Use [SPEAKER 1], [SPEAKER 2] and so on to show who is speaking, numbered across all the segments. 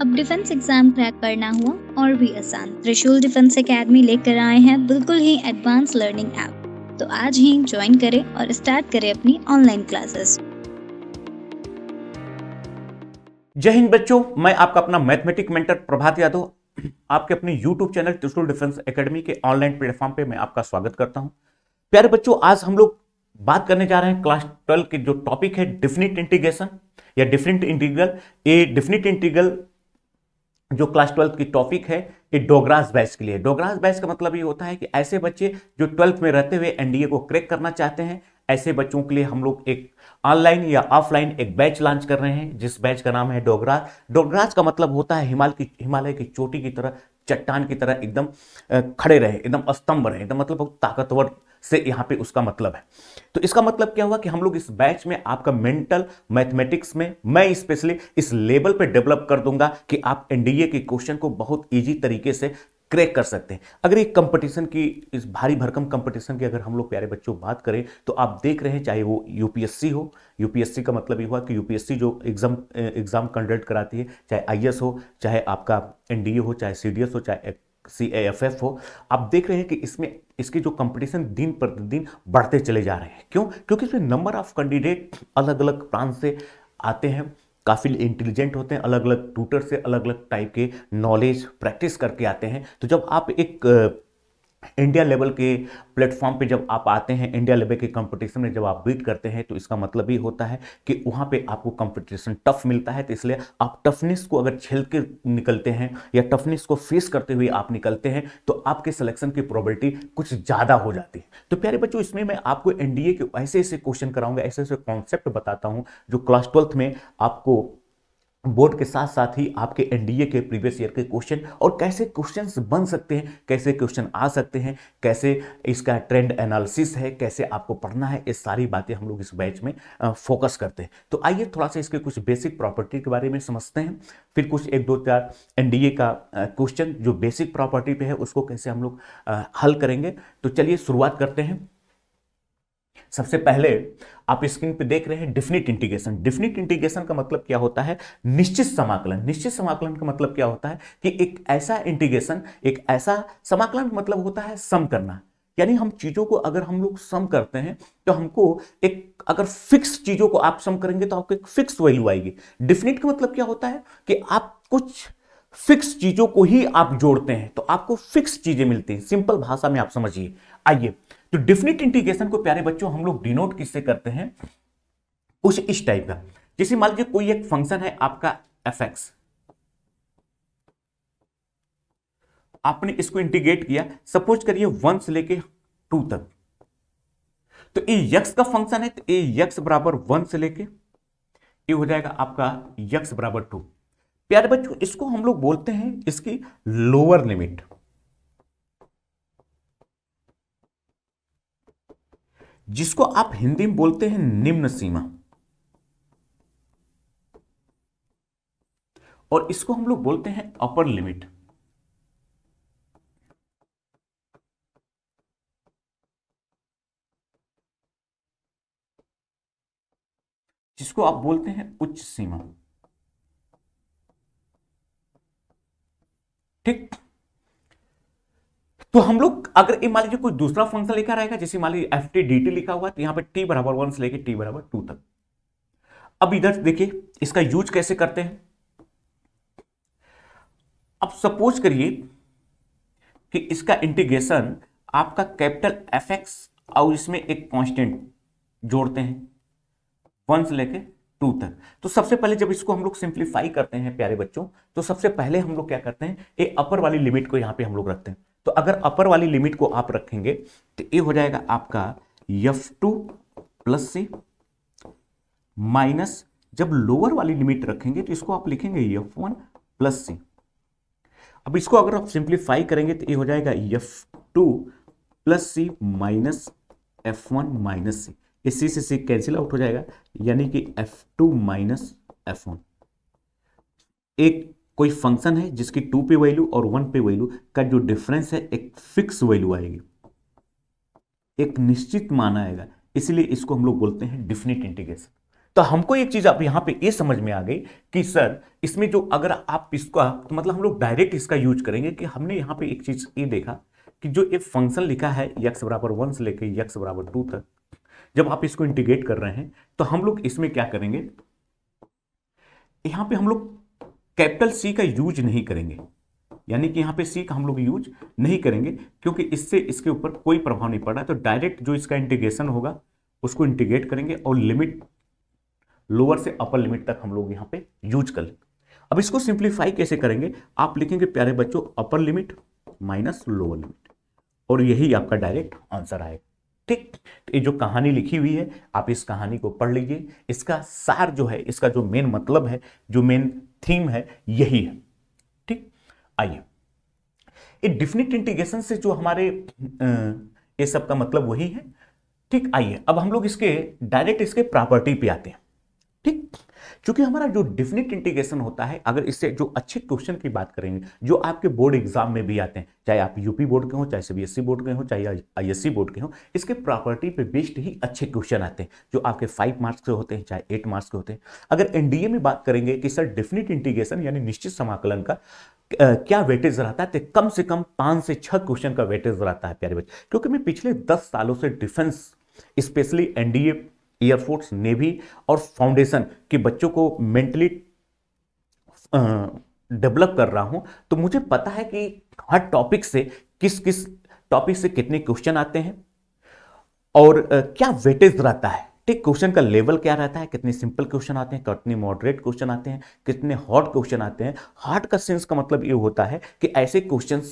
[SPEAKER 1] अब defence exam crack करना हुआ और भी आसान त्रिशूल डिफेंस एकेडमी लेकर आए हैं बिल्कुल ही एडवांस लर्निंग ऐप तो आज ही ज्वाइन करें और स्टार्ट करें अपनी ऑनलाइन क्लासेस जय हिंद बच्चों मैं आपका अपना मैथमेटिक मेंटर प्रभात यादव आपके अपने YouTube channel Trishul defence academy के ऑनलाइन प्लेटफॉर्म पे मैं आपका स्वागत करता हूं प्यारे बच्चों आज हम लोग बात करने जा रहे हैं क्लास ट्वेल्व के जो टॉपिक है डिफिनिट इंटीग्रेशन या डिफिनिट इंटीग्रल ये डिफिनिट इंटीग्रल जो क्लास ट्वेल्थ की टॉपिक है ये डोगरास बैच के लिए डोगरास बैच का मतलब ये होता है कि ऐसे बच्चे जो ट्वेल्थ में रहते हुए एनडीए को क्रैक करना चाहते हैं ऐसे बच्चों के लिए हम लोग एक ऑनलाइन या ऑफलाइन एक बैच लॉन्च कर रहे हैं जिस बैच का नाम है डोगरास डोगरास का मतलब होता है हिमालय की हिमालय की चोटी की तरह चट्टान की तरह एकदम खड़े रहे एकदम स्तंभ रहे एकदम मतलब बहुत ताकतवर से यहाँ पे उसका मतलब है तो इसका मतलब क्या हुआ कि हम लोग इस बैच में आपका मेंटल मैथमेटिक्स में मैं स्पेशली इस लेवल पे डेवलप कर दूंगा कि आप एनडीए के क्वेश्चन को बहुत ईजी तरीके से क्रैक कर सकते हैं अगर एक कंपटीशन की इस भारी भरकम कंपटीशन की अगर हम लोग प्यारे बच्चों बात करें तो आप देख रहे हैं चाहे वो यूपीएससी हो यूपीएससी का मतलब ये हुआ कि यूपीएससी जो एग्जाम एग्जाम कंडक्ट कराती है चाहे आईएएस हो चाहे आपका एनडीए हो चाहे सीडीएस हो चाहे सी एफ एफ हो आप देख रहे हैं कि इसमें इसके जो कंपटीशन दिन प्रतिदिन बढ़ते चले जा रहे हैं क्यों क्योंकि इसमें नंबर ऑफ कैंडिडेट अलग अलग प्रांत से आते हैं काफ़ी इंटेलिजेंट होते हैं अलग अलग ट्यूटर से अलग अलग टाइप के नॉलेज प्रैक्टिस करके आते हैं तो जब आप एक इंडिया लेवल के प्लेटफॉर्म पे जब आप आते हैं इंडिया लेवल के कंपटीशन में जब आप बीट करते हैं तो इसका मतलब ये होता है कि वहाँ पे आपको कंपटीशन टफ मिलता है तो इसलिए आप टफनेस को अगर छेल के निकलते हैं या टफनेस को फेस करते हुए आप निकलते हैं तो आपके सिलेक्शन की प्रोबेबिलिटी कुछ ज़्यादा हो जाती है तो प्यारे बच्चों इसमें मैं आपको एन के ऐसे ऐसे क्वेश्चन कराऊंगा ऐसे ऐसे कॉन्सेप्ट बताता हूँ जो क्लास ट्वेल्थ में आपको बोर्ड के साथ साथ ही आपके एनडीए के प्रीवियस ईयर के क्वेश्चन और कैसे क्वेश्चंस बन सकते हैं कैसे क्वेश्चन आ सकते हैं कैसे इसका ट्रेंड एनालिसिस है कैसे आपको पढ़ना है ये सारी बातें हम लोग इस बैच में फोकस करते हैं तो आइए थोड़ा सा इसके कुछ बेसिक प्रॉपर्टी के बारे में समझते हैं फिर कुछ एक दो चार एन का क्वेश्चन जो बेसिक प्रॉपर्टी पर है उसको कैसे हम लोग हल करेंगे तो चलिए शुरुआत करते हैं सबसे पहले आप स्क्रीन पे देख रहे हैं डिफिनिट इंटीग्रेशन डिफिनिट इंटीग्रेशन का मतलब क्या होता है निश्चित समाकलन निश्चित समाकलन का मतलब क्या होता है कि एक ऐसा इंटीग्रेशन एक ऐसा समाकलन मतलब होता है सम करना यानी हम चीज़ों को अगर हम लोग सम करते हैं तो हमको एक अगर फिक्स चीज़ों को आप सम करेंगे तो आपको एक फिक्स वैल्यू आएगी डिफिनिट का मतलब क्या होता है कि आप कुछ फिक्स चीज़ों को ही आप जोड़ते हैं तो आपको फिक्स चीज़ें मिलती हैं सिंपल भाषा में आप समझिए आइए तो डिफिनिट इंटीग्रेशन को प्यारे बच्चों हम लोग डिनोट किससे करते हैं कुछ इस टाइप का जैसे मान लीजिए कोई एक फंक्शन है आपका एफ एक्स आपने इसको इंटीग्रेट किया सपोज करिए वन से लेके टू तक तो ये यक्स का फंक्शन है तो ए यक्स बराबर वन से लेके ये हो जाएगा आपका यक्स बराबर टू प्यारे बच्चों इसको हम लोग बोलते हैं इसकी लोअर लिमिट जिसको आप हिंदी में बोलते हैं निम्न सीमा और इसको हम लोग बोलते हैं अपर लिमिट जिसको आप बोलते हैं उच्च सीमा ठीक तो हम लोग अगर मान लीजिए कोई दूसरा फंक्शन लिखा रहेगा जैसे मान लीजिए एफ टी डी टी लिखा हुआ है तो यहां पर टी बराबर वन से लेकर टी बराबर टू तक अब इधर देखिए इसका यूज कैसे करते हैं अब सपोज करिए कि इसका इंटीग्रेशन आपका कैपिटल एफ एक्स और इसमें एक कांस्टेंट जोड़ते हैं वन से लेकर टू तक तो सबसे पहले जब इसको हम लोग सिंप्लीफाई करते हैं प्यारे बच्चों तो सबसे पहले हम लोग क्या करते हैं ये अपर वाली लिमिट को यहां पे हम लोग रखते हैं तो अगर अपर वाली लिमिट को आप रखेंगे तो ये हो जाएगा आपका F two plus C minus जब लोअर वाली लिमिट रखेंगे तो इसको आप लिखेंगे यफ वन प्लस सी अब इसको अगर आप सिंप्लीफाई करेंगे तो ये हो जाएगा F two plus C minus F one minus C ये सी से सी कैंसिल आउट हो जाएगा यानी कि F two minus F one एक कोई फंक्शन है जिसकी टू पे वैल्यू और वन पे वैल्यू का जो डिफरेंस है एक फिक्स वैल्यू आएगी एक निश्चित मान आएगा इसलिए इसको हम लोग बोलते हैं डिफिनिट इंटीग्रेशन तो हमको एक चीज आप यहां पे ये समझ में आ गई कि सर इसमें जो अगर आप इसका तो मतलब हम लोग डायरेक्ट इसका यूज करेंगे कि हमने यहां पे एक चीज ये देखा कि जो एक फंक्शन लिखा है यक्स बराबर वन से लेकर यक्स बराबर टू तक जब आप इसको इंटीग्रेट कर रहे हैं तो हम लोग इसमें क्या करेंगे यहां पे हम लोग कैपिटल सी का यूज नहीं करेंगे यानी कि यहाँ पे सी का हम लोग यूज नहीं करेंगे क्योंकि इससे इसके ऊपर कोई प्रभाव नहीं पड़ रहा तो डायरेक्ट जो इसका इंटीग्रेशन होगा उसको इंटीग्रेट करेंगे और लिमिट लोअर से अपर लिमिट तक हम लोग यहाँ पे यूज कर लेंगे अब इसको सिंप्लीफाई कैसे करेंगे आप लिखेंगे प्यारे बच्चों upper limit minus lower limit और यही आपका डायरेक्ट आंसर आएगा ठीक तो ये जो कहानी लिखी हुई है आप इस कहानी को पढ़ लीजिए इसका सार जो है इसका जो मेन मतलब है जो मेन थीम है यही है ठीक आइए ये डिफिनिट इंटीग्रेशन से जो हमारे ये सब का मतलब वही है ठीक आइए अब हम लोग इसके डायरेक्ट इसके प्रॉपर्टी पे आते हैं ठीक क्योंकि हमारा जो डिफिनिट इंटीग्रेशन होता है अगर इससे जो अच्छे क्वेश्चन की बात करेंगे जो आपके बोर्ड एग्जाम में भी आते हैं चाहे आप यूपी बोर्ड के हो चाहे सीबीएसई बोर्ड के हो चाहे आईएससी बोर्ड के हो इसके प्रॉपर्टी पे बेस्ड ही अच्छे क्वेश्चन आते हैं जो आपके फाइव मार्क्स के होते हैं चाहे एट मार्क्स के होते हैं अगर एनडीए में बात करेंगे कि सर डिफिनिट इंटीग्रेशन यानी निश्चित समाकलन का क्या वेटेज रहता है तो कम से कम पाँच से छः क्वेश्चन का वेटेज रहता है प्यारे बच्चे क्योंकि मैं पिछले दस सालों से defence specially NDA air force navy और फाउंडेशन के बच्चों को मेंटली डेवलप कर रहा हूं तो मुझे पता है कि हर टॉपिक से किस किस टॉपिक से कितने क्वेश्चन आते हैं और क्या वेटेज रहता है ठीक क्वेश्चन का लेवल क्या रहता है कितने सिंपल क्वेश्चन आते हैं कितने मॉडरेट क्वेश्चन आते हैं कितने हॉट क्वेश्चन आते हैं हार्ड का सेंस का मतलब ये होता है कि ऐसे क्वेश्चन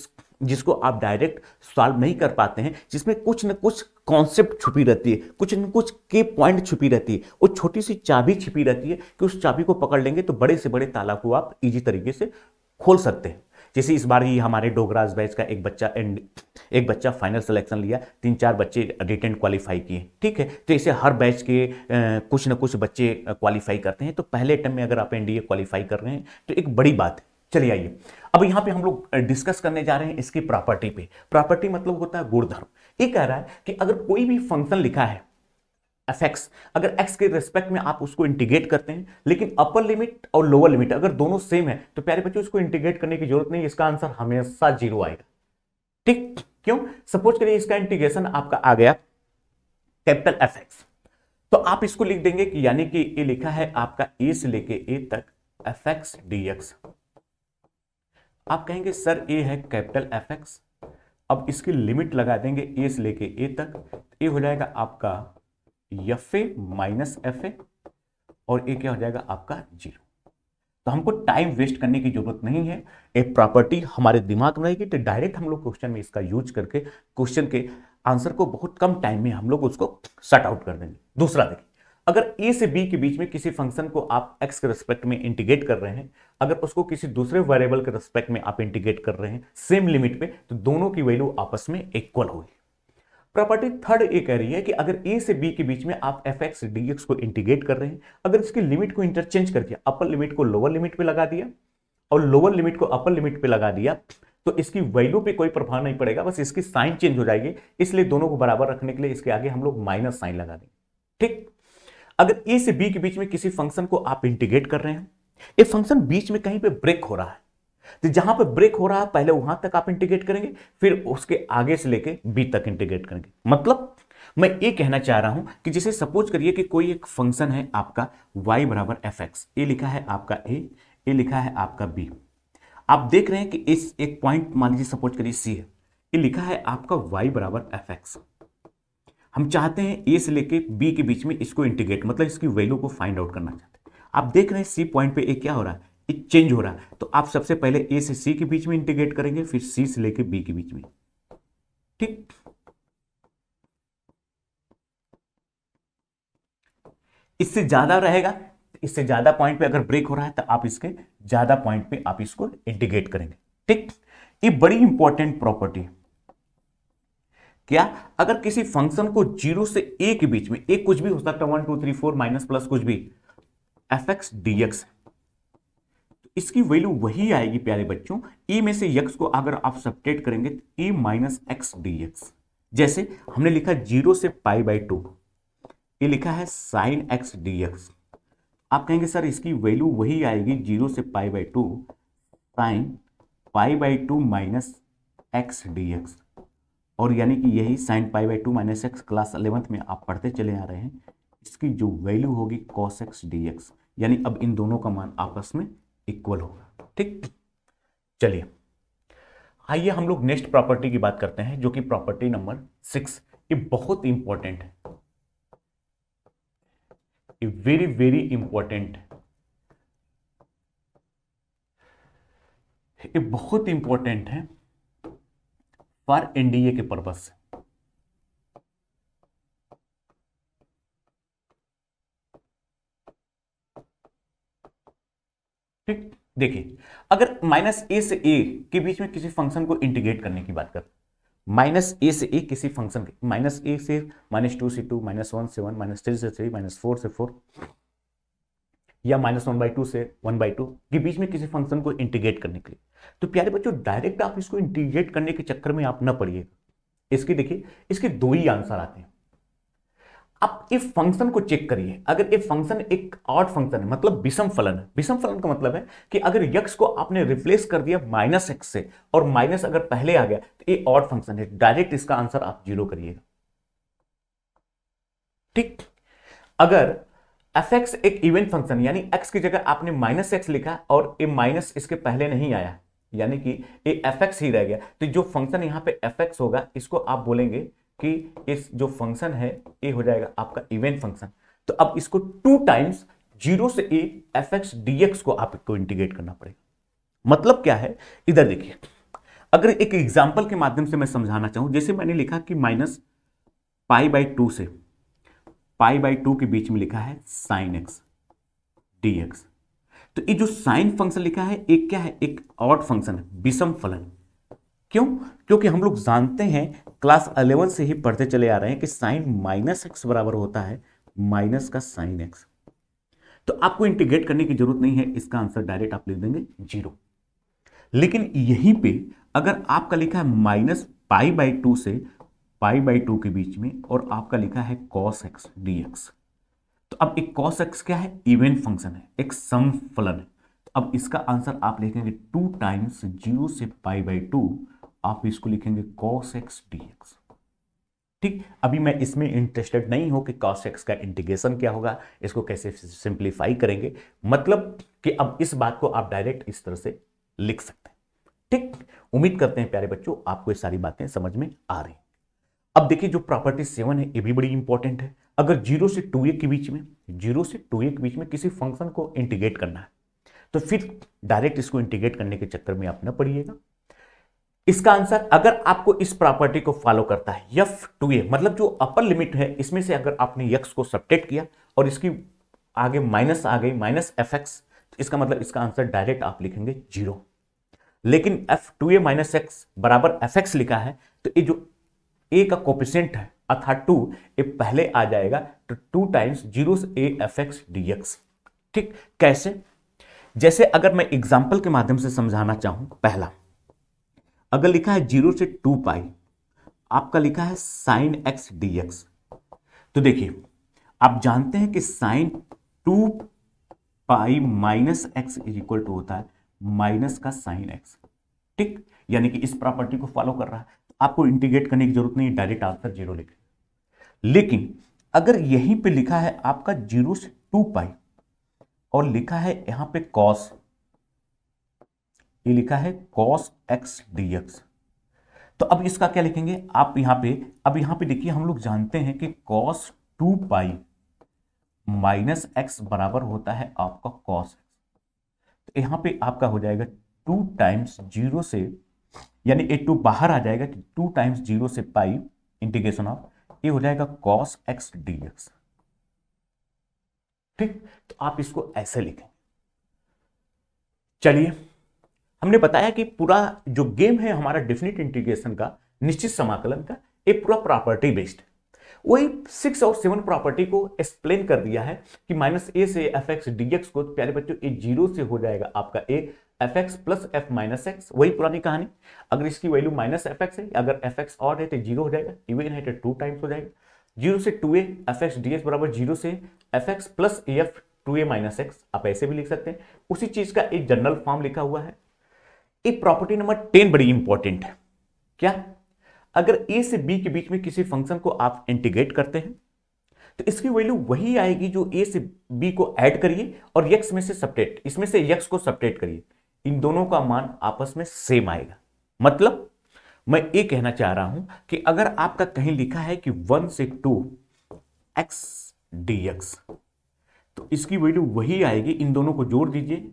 [SPEAKER 1] जिसको आप डायरेक्ट सॉल्व नहीं कर पाते हैं जिसमें कुछ न कुछ कॉन्सेप्ट छुपी रहती है कुछ न कुछ के पॉइंट छुपी रहती है वो छोटी सी चाबी छिपी रहती है कि उस चाबी को पकड़ लेंगे तो बड़े से बड़े ताला को आप इजी तरीके से खोल सकते हैं जैसे इस बार ही हमारे डोगराज बैच का एक बच्चा एंड एक बच्चा फाइनल सिलेक्शन लिया तीन चार बच्चे रिटर्न क्वालिफाई किए ठीक है तो इसे हर बैच के कुछ ना कुछ बच्चे क्वालिफाई करते हैं तो पहले अटैम्प में अगर आप एनडीए क्वालिफाई कर रहे हैं तो एक बड़ी बात है चलिए आइए अब यहां पे हम लोग डिस्कस करने जा रहे हैं इसकी प्रॉपर्टी पे प्रॉपर्टी मतलब होता है गुणधर्म ये कह रहा है कि अगर कोई भी फंक्शन लिखा है एफ एक्स अगर एक्स के रिस्पेक्ट में आप उसको इंटीग्रेट करते हैं लेकिन अपर लिमिट और लोअर लिमिट अगर दोनों सेम है तो प्यारे बच्चों इसको इंटीग्रेट करने की जरूरत नहीं इसका आंसर हमेशा जीरो आएगा ठीक क्यों सपोज करिए इसका इंटीग्रेशन आपका आ गया कैपिटल एफ एक्स तो आप इसको लिख देंगे कि यानी कि ये लिखा है आपका ए से लेके ए तक एफ एक्स डी एक्स आप कहेंगे सर ए है कैपिटल एफ एक्स अब इसकी लिमिट लगा देंगे ए से लेके ए तक ए तो हो जाएगा आपका F A minus F A और ए क्या हो जाएगा आपका जीरो तो हमको टाइम वेस्ट करने की जरूरत नहीं है एक प्रॉपर्टी हमारे दिमाग में रहेगी तो डायरेक्ट हम लोग क्वेश्चन में इसका यूज करके क्वेश्चन के आंसर को बहुत कम टाइम में हम लोग उसको सट आउट कर देंगे दूसरा देखिए अगर ए से बी के बीच में किसी फंक्शन को आप एक्स के रेस्पेक्ट में इंटीग्रेट कर रहे हैं अगर उसको किसी दूसरे वेरिएबल के रेस्पेक्ट में आप इंटीग्रेट कर रहे हैं सेम लिमिट पे तो दोनों की वैल्यू आपस में इक्वल होगी प्रॉपर्टी थर्ड ये कह रही है कि अगर ए से बी के बीच में आप एफ एक्स डी एक्स को इंटीग्रेट कर रहे हैं अगर इसकी लिमिट को इंटरचेंज कर दिया अपर लिमिट को लोअर लिमिट पर लगा दिया और लोअर लिमिट को अपर लिमिट पर लगा दिया तो इसकी वैल्यू पे कोई प्रभाव नहीं पड़ेगा बस इसकी साइन चेंज हो जाएगी इसलिए दोनों को बराबर रखने के लिए इसके आगे हम लोग माइनस साइन लगा देंगे ठीक अगर ए से बी के बीच में किसी फंक्शन को आप इंटीग्रेट कर रहे हैं ये फंक्शन बीच में कहीं पे ब्रेक हो रहा है तो जहां पे ब्रेक हो रहा है पहले वहां तक आप इंटीग्रेट करेंगे फिर उसके आगे से लेके बी तक इंटीग्रेट करेंगे मतलब मैं ये कहना चाह रहा हूं कि जैसे सपोज करिए कि कोई एक फंक्शन है आपका वाई बराबर एफ एक्स ए लिखा है आपका ए ये लिखा है आपका बी आप देख रहे हैं कि इस एक पॉइंट मान लीजिए सपोज करिए सी है ये लिखा है आपका वाई बराबर एफ एक्स हम चाहते हैं ए से लेके बी के बीच में इसको इंटीग्रेट मतलब इसकी वैल्यू को फाइंड आउट करना चाहते हैं आप देख रहे हैं सी पॉइंट पे ए क्या हो रहा है ए चेंज हो रहा है तो आप सबसे पहले ए से सी के बीच में इंटीग्रेट करेंगे फिर सी से लेके बी के बीच में ठीक इससे ज्यादा रहेगा इससे ज्यादा पॉइंट पे अगर ब्रेक हो रहा है तो आप इसके ज्यादा पॉइंट पे आप इसको इंटीग्रेट करेंगे ठीक ये बड़ी इंपॉर्टेंट प्रॉपर्टी है क्या अगर किसी फंक्शन को जीरो से ए के बीच में एक कुछ भी हो सकता है one two three four minus plus कुछ भी एफ एक्स डी एक्स तो इसकी वैल्यू वही आएगी प्यारे बच्चों ए e में से यक्स को अगर आप सब्टेट करेंगे तो A minus x D X जैसे हमने लिखा जीरो से पाई बाई टू ये लिखा है साइन एक्स डी एक्स आप कहेंगे सर इसकी वैल्यू वही आएगी जीरो से pi by two sine pi by two minus x D X और यानी कि यही sine pi by two minus X class eleventh में आप पढ़ते चले आ रहे हैं इसकी जो वैल्यू होगी कॉस एक्स डी एक्स यानी अब इन दोनों का मान आपस में इक्वल होगा ठीक चलिए आइए हम लोग नेक्स्ट प्रॉपर्टी की बात करते हैं जो कि प्रॉपर्टी नंबर सिक्स ये बहुत इंपॉर्टेंट है ये वेरी वेरी इंपॉर्टेंट ये बहुत इंपॉर्टेंट है फॉर एनडीए के पर्पज से ठीक देखिए अगर माइनस ए से ए के बीच में किसी फंक्शन को इंटीग्रेट करने की बात कर माइनस ए से ए किसी फंक्शन के माइनस ए से माइनस टू से टू माइनस वन से वन माइनस थ्री से थ्री माइनस फोर से फोर या माइनस वन बाई टू से वन बाई टू के बीच में किसी फंक्शन को इंटीग्रेट करने के लिए तो प्यारे बच्चों डायरेक्ट आप इसको इंटीग्रेट करने के चक्कर में आप ना पढ़िए इसके देखिए इसके दो ही आंसर आते हैं आप इस फंक्शन को चेक करिए अगर ये फंक्शन एक ऑड फंक्शन है मतलब विषम फलन है विषम फलन का मतलब है कि अगर यक्स को आपने रिप्लेस कर दिया माइनस एक्स से और माइनस अगर पहले आ गया तो ये ऑड फंक्शन है डायरेक्ट इसका आंसर आप जीरो करिएगा ठीक अगर एफ एक्स एक इवेंट फंक्शन यानी एक्स की जगह आपने माइनस एक्स लिखा और ए माइनस इसके पहले नहीं आया यानी कि ए एफ एक्स ही रह गया तो जो फंक्शन यहाँ पे एफ एक्स होगा इसको आप बोलेंगे कि इस जो फंक्शन है ए हो जाएगा आपका इवेंट फंक्शन तो अब इसको टू टाइम्स जीरो से a F x D x को आपको इंटीग्रेट करना पड़ेगा मतलब क्या है इधर देखिए अगर एक एग्जाम्पल के माध्यम से मैं समझाना चाहूँ जैसे मैंने लिखा कि माइनस पाई बाई टू से पाई बाई टू के बीच में लिखा है साइन एक्स डी एक्स तो ये जो साइन फंक्शन लिखा है एक क्या है एक ऑट फंक्शन है विषम फलन क्यों क्योंकि हम लोग जानते हैं क्लास अलेवन से ही पढ़ते चले आ रहे हैं कि साइन माइनस एक्स बराबर होता है माइनस का साइन एक्स तो आपको इंटीग्रेट करने की जरूरत नहीं है इसका आंसर डायरेक्ट आप लिख देंगे जीरो लेकिन यहीं पे अगर आपका लिखा है माइनस पाई बाई टू से पाई बाई टू के बीच में और आपका लिखा है कॉस एक्स डी एक्स तो अब एक कॉस एक्स क्या है इवेंट फंक्शन है एक सम फलन है तो अब इसका आंसर आप लिखेंगे टू टाइम्स जीरो से पाई बाई टू आप इसको लिखेंगे कॉस एक्स डी एक्स ठीक अभी मैं इसमें इंटरेस्टेड नहीं हूं कि कॉस एक्स का इंटीग्रेशन क्या होगा इसको कैसे सिंप्लीफाई करेंगे मतलब कि अब इस बात को आप डायरेक्ट इस तरह से लिख सकते हैं ठीक उम्मीद करते हैं प्यारे बच्चों आपको ये सारी बातें समझ में आ रही अब देखिए जो प्रॉपर्टी सेवन है ये भी बड़ी इंपॉर्टेंट है अगर जीरो से टू ए के बीच में जीरो से टू ए के बीच में किसी फंक्शन को इंटीग्रेट करना है तो फिर डायरेक्ट इसको इंटीग्रेट करने के चक्कर में आप न पड़िएगा इसका आंसर अगर आपको इस प्रॉपर्टी को फॉलो करता है यफ टू ए मतलब जो अपर लिमिट है इसमें से अगर आपने यक्स को सब्टेक्ट किया और इसकी आगे माइनस आ गई माइनस एफ एक्स तो इसका मतलब इसका आंसर डायरेक्ट आप लिखेंगे जीरो लेकिन एफ टू ए माइनस एक्स बराबर एफ एक्स लिखा है तो ये जो ए का कोपिशेंट है अर्थात टू ए पहले आ जाएगा तो टू टाइम्स जीरो से a F x D x ठीक कैसे जैसे अगर मैं एग्जाम्पल के माध्यम से समझाना चाहूं पहला अगर लिखा है जीरो से टू पाई आपका लिखा है साइन एक्स डी एक्स तो देखिए आप जानते हैं कि sine two pi minus x is equal to होता है माइनस का साइन एक्स ठीक यानी कि इस प्रॉपर्टी को फॉलो कर रहा है आपको इंटीग्रेट करने की जरूरत नहीं डायरेक्ट आंसर जीरो लिख लेकिन अगर यहीं पे लिखा है आपका जीरो से टू पाई और लिखा है यहां पे कॉस ये लिखा है कॉस एक्स डी एक्स तो अब इसका क्या लिखेंगे आप यहां पे अब यहां पे देखिए हम लोग जानते हैं कि cos two pi minus x बराबर होता है आपका कॉस तो यहां पे आपका हो जाएगा टू टाइम्स जीरो से यानी ए टू बाहर आ जाएगा कि टू टाइम्स जीरो से पाई इंटीग्रेशन ऑफ ए हो जाएगा कॉस एक्स डी एक्स ठीक तो आप इसको ऐसे लिखें चलिए हमने बताया कि पूरा जो गेम है हमारा डिफिनिट इंटीग्रेशन का निश्चित समाकलन का ये पूरा प्रॉपर्टी बेस्ड है वही सिक्स और सेवन प्रॉपर्टी को एक्सप्लेन कर दिया है कि माइनस ए से एफ एक्स डी एक्स को प्यारे बच्चों ए जीरो से हो जाएगा आपका a F x plus f minus x वही पुरानी कहानी अगर इसकी वैल्यू माइनस एफ एक्स है अगर एफ एक्स और है तो जीरो हो जाएगा टू एन है तो टू टाइम्स हो जाएगा जीरो से two A F x D X बराबर जीरो से F x plus F two ए माइनस एक्स आप ऐसे भी लिख सकते हैं उसी चीज का एक जनरल फॉर्म लिखा हुआ है ये प्रॉपर्टी नंबर टेन बड़ी इंपॉर्टेंट है क्या अगर ए से बी के बीच में किसी फंक्शन को आप इंटीग्रेट करते हैं तो इसकी वैल्यू वही आएगी जो ए से बी को ऐड करिए और यक्स में से सपरेट इसमें से यक्स को सपरेट करिए इन दोनों का मान आपस में सेम आएगा मतलब मैं ये कहना चाह रहा हूं कि अगर आपका कहीं लिखा है कि वन से टू एक्स डी एक्स तो इसकी वैल्यू वही आएगी इन दोनों को जोड़ दीजिए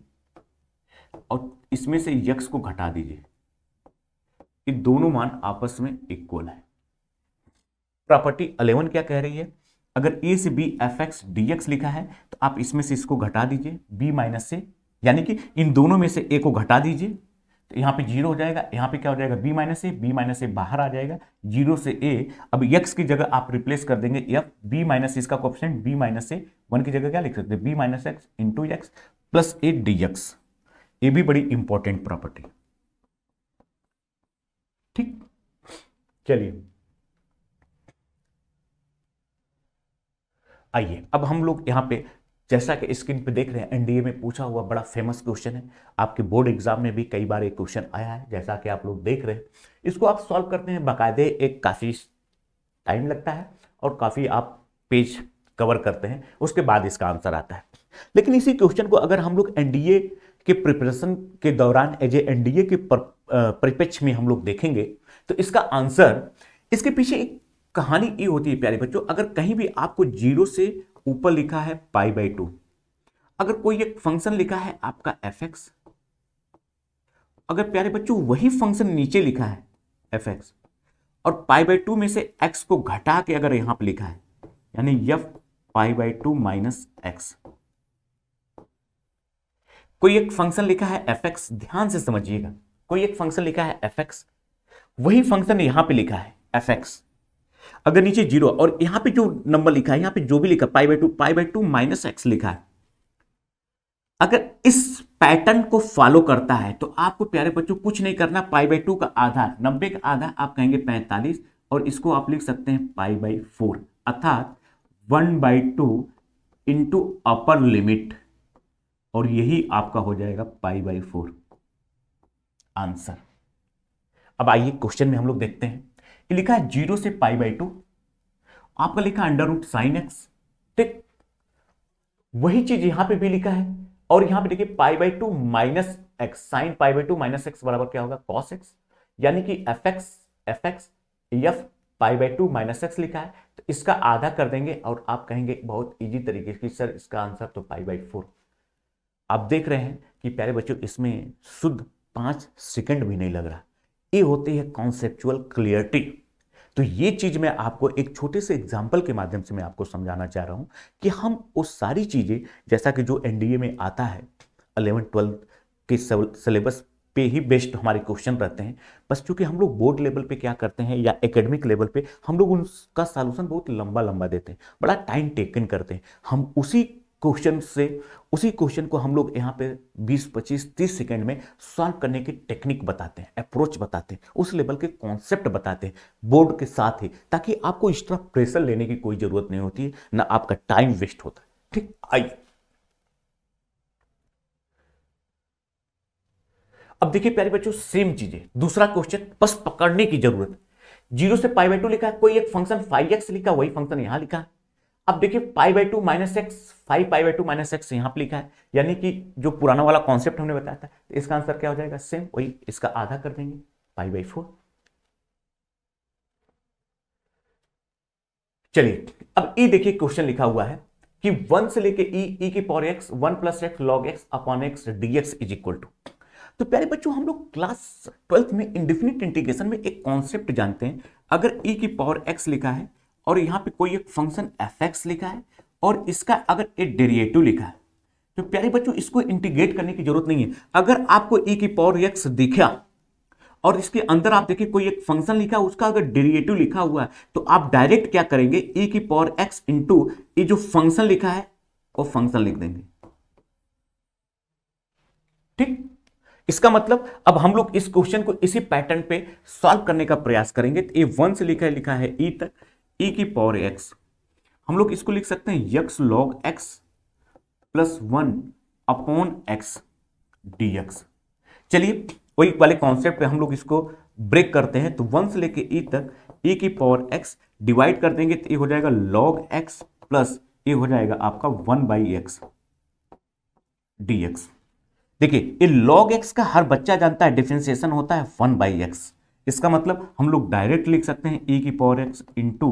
[SPEAKER 1] और इसमें से यक्स को घटा दीजिए ये दोनों मान आपस में इक्वल है प्रॉपर्टी अलेवन क्या कह रही है अगर ए से b f x D x लिखा है तो आप इसमें से इसको घटा दीजिए बी माइनस से यानी कि इन दोनों में से ए को घटा दीजिए तो यहाँ पे जीरो हो जाएगा यहाँ पे क्या हो जाएगा b minus a b minus a बाहर आ जाएगा जीरो से ए अब यक्स की जगह आप रिप्लेस कर देंगे एफ बी माइनस इसका question b minus a one की जगह क्या लिख सकते b minus x into x plus a d x ये भी बड़ी इंपॉर्टेंट प्रॉपर्टी ठीक चलिए आइए अब हम लोग यहाँ पे जैसा कि स्क्रीन पे देख रहे हैं एनडीए में पूछा हुआ बड़ा फेमस क्वेश्चन है आपके बोर्ड एग्जाम में भी कई बार ये क्वेश्चन आया है जैसा कि आप लोग देख रहे हैं इसको आप सॉल्व करते हैं बाकायदे एक काफ़ी टाइम लगता है और काफ़ी आप पेज कवर करते हैं उसके बाद इसका आंसर आता है लेकिन इसी क्वेश्चन को अगर हम लोग एनडीए के प्रिपरेशन के दौरान एज ए एनडीए के परिप्रेक्ष्य में हम लोग देखेंगे तो इसका आंसर इसके पीछे एक कहानी ये होती है प्यारे बच्चों अगर कहीं भी आपको जीरो से ऊपर लिखा है पाई बाई टू अगर कोई एक फंक्शन लिखा है आपका एफ एक्स अगर प्यारे बच्चों वही फंक्शन नीचे लिखा है एफ एक्स और पाई बाई टू में से एक्स को घटा के अगर यहां पर लिखा है यानी f pi by two minus x कोई एक फंक्शन लिखा है एफ एक्स ध्यान से समझिएगा कोई एक फंक्शन लिखा है एफ एक्स वही फंक्शन यहां पे लिखा है एफ एक्स अगर नीचे जीरो और यहां पे जो नंबर लिखा है यहां पे जो भी लिखा pi by two pi by two minus x लिखा है अगर इस पैटर्न को फॉलो करता है तो आपको प्यारे बच्चों कुछ नहीं करना पाई बाय टू का आधा नब्बे का आधा आप कहेंगे पैंतालीस और इसको आप लिख सकते हैं पाई बाई फोर अर्थात one by two into upper limit और यही आपका हो जाएगा पाई बाई फोर आंसर अब आइए क्वेश्चन में हम लोग देखते हैं लिखा है जीरो से पाई बाई टू आपका लिखा अंडर रूट साइन एक्स ठीक वही चीज यहां पे भी लिखा है और यहां पे देखिए pi by two minus x sine pi by two minus x बराबर क्या होगा कॉस एक्स यानी कि f x f x f pi by two minus x लिखा है तो इसका आधा कर देंगे और आप कहेंगे बहुत इजी तरीके से सर इसका आंसर तो पाई बाई फोर आप देख रहे हैं कि प्यारे बच्चों इसमें शुद्ध पांच सेकंड भी नहीं लग रहा ये होती है कॉन्सेप्चुअल क्लियरिटी तो ये चीज़ मैं आपको एक छोटे से एग्जाम्पल के माध्यम से मैं आपको समझाना चाह रहा हूँ कि हम वो सारी चीज़ें जैसा कि जो एनडीए में आता है अलेवन ट्वेल्थ के सिलेबस पे ही बेस्ट हमारे क्वेश्चन रहते हैं बस चूंकि हम लोग बोर्ड लेवल पे क्या करते हैं या एकेडमिक लेवल पे हम लोग उनका सॉल्यूशन बहुत लंबा लंबा देते हैं बड़ा टाइम टेकन करते हैं हम उसी क्वेश्चन से उसी क्वेश्चन को हम लोग यहाँ पे 20, 25, 30 सेकंड में सॉल्व करने की टेक्निक बताते हैं अप्रोच बताते हैं उस लेवल के कॉन्सेप्ट बताते हैं बोर्ड के साथ ही ताकि आपको एक्स्ट्रा प्रेशर लेने की कोई ज़रूरत नहीं होती ना आपका टाइम वेस्ट होता है ठीक आइए अब देखिए प्यारे बच्चों सेम चीजें दूसरा क्वेश्चन बस पकड़ने की जरूरत जीरो से पाई बाई टू लिखा कोई एक फंक्शन फाइव एक्स लिखा वही फंक्शन यहां लिखा अब देखिए pi by two minus x five pi by two minus x यहाँ पर लिखा है यानी कि जो पुराना वाला कॉन्सेप्ट हमने बताया था तो इसका आंसर क्या हो जाएगा सेम वही इसका आधा कर देंगे पाई बाई फोर चलिए अब ई देखिए क्वेश्चन लिखा हुआ है कि वन से लेके ई ई की power x one plus x log x upon x D x is equal to तो प्यारे बच्चों हम लोग क्लास ट्वेल्थ में इंडिफिनिट इंटीग्रेशन में एक कॉन्सेप्ट जानते हैं अगर ई e की पावर एक्स लिखा है और यहाँ पे कोई एक फंक्शन एफ एक्स लिखा है और इसका अगर एक डेरिएटिव लिखा है तो प्यारे बच्चों इसको इंटीग्रेट करने की जरूरत नहीं है अगर आपको ई की पावर एक्स दिखा और इसके अंदर आप देखिए कोई एक फंक्शन लिखा है उसका अगर डेरिएटिव लिखा हुआ है तो आप डायरेक्ट क्या करेंगे ई की पावर एक्स इंटू ये जो फंक्शन लिखा है वो फंक्शन लिख देंगे ठीक इसका मतलब अब हम लोग इस क्वेश्चन को इसी पैटर्न पे सॉल्व करने का प्रयास करेंगे तो ये वन से लिखा है लिखा है ई e तक ई की पावर एक्स हम लोग इसको लिख सकते हैं x log x plus one upon x D x चलिए वही वाले कॉन्सेप्ट पे हम लोग इसको ब्रेक करते हैं तो वन से लेके ई तक ई की पावर एक्स डिवाइड कर देंगे तो ये हो जाएगा लॉग एक्स प्लस ये हो जाएगा आपका one by x D x देखिए ये लॉग एक्स का हर बच्चा जानता है डिफ्रेंसिएशन होता है वन बाई एक्स इसका मतलब हम लोग डायरेक्ट लिख सकते हैं ई e की power x into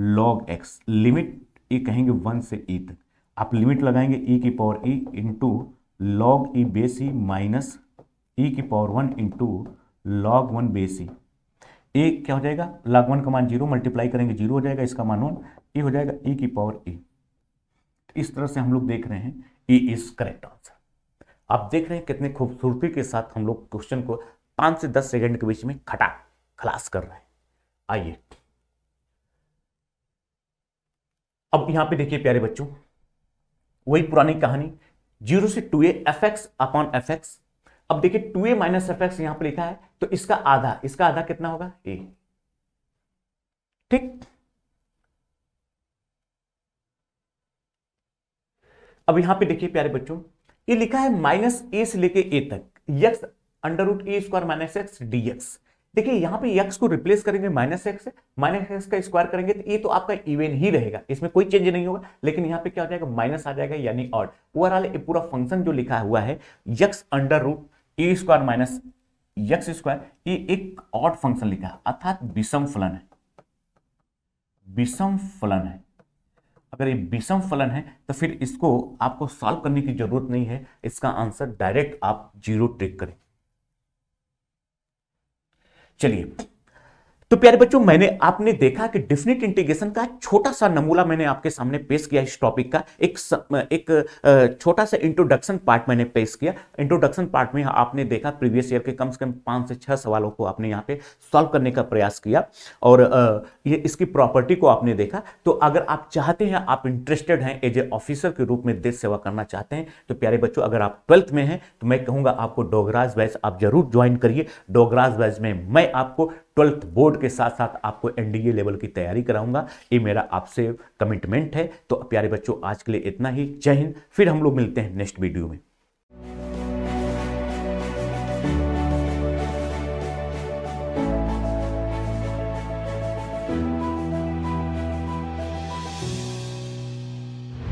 [SPEAKER 1] log x limit ये कहेंगे वन से ई e तक आप लिमिट लगाएंगे ई e की power e into log e base e minus e की power one into log one base e a क्या हो जाएगा लॉग वन का मान जीरो मल्टीप्लाई करेंगे जीरो हो जाएगा इसका मान वन ए हो जाएगा ई की पावर ए इस तरह से हम लोग देख रहे हैं ई इज करेक्ट आंसर आप देख रहे हैं कितने खूबसूरती के साथ हम लोग क्वेश्चन को पांच से दस सेकंड के बीच में खटा खलास कर रहा है आइए अब यहां पे देखिए प्यारे बच्चों वही पुरानी कहानी जीरो से two f x upon f x अब देखिए टू ए माइनस एफ एक्स यहां पर लिखा है तो इसका आधा इसका आधा कितना होगा ए ठीक अब यहां पे देखिए प्यारे बच्चों ये लिखा है माइनस ए से लेके ए तक x under root e square minus x D x देखिए यहाँ पे एक्स को रिप्लेस करेंगे माइनस एक्स माइनस एक्स का स्क्वायर करेंगे तो ये तो आपका इवेन ही रहेगा इसमें कोई चेंज नहीं होगा लेकिन यहाँ पे क्या हो जाएगा माइनस आ जाएगा यानी और ओवरऑल ये पूरा फंक्शन जो लिखा हुआ है x under root a square minus x square ये एक ऑड फंक्शन लिखा है अर्थात विषम फलन है विषम फलन है अगर ये विषम फलन है तो फिर इसको आपको सॉल्व करने की जरूरत नहीं है इसका आंसर डायरेक्ट आप जीरो ट्रिक करें 这里。तो प्यारे बच्चों मैंने आपने देखा कि डिफिनिट इंटीग्रेशन का छोटा सा नमूना मैंने आपके सामने पेश किया इस टॉपिक का एक स, एक छोटा सा इंट्रोडक्शन पार्ट मैंने पेश किया इंट्रोडक्शन पार्ट में आपने देखा प्रीवियस ईयर के कम से कम पाँच से छः सवालों को आपने यहाँ पे सॉल्व करने का प्रयास किया और ये इसकी प्रॉपर्टी को आपने देखा तो अगर आप चाहते हैं आप इंटरेस्टेड हैं एज ए ऑफिसर के रूप में देश सेवा करना चाहते हैं तो प्यारे बच्चों अगर आप ट्वेल्थ में हैं तो मैं कहूँगा आपको डोगराज बैच आप जरूर ज्वाइन करिए डोगराज बैच में मैं आपको ट्वेल्थ बोर्ड के साथ साथ आपको एनडीए लेवल की तैयारी कराऊंगा ये मेरा आपसे कमिटमेंट है तो प्यारे बच्चों आज के लिए इतना ही जय हिंद फिर हम लोग मिलते हैं नेक्स्ट वीडियो में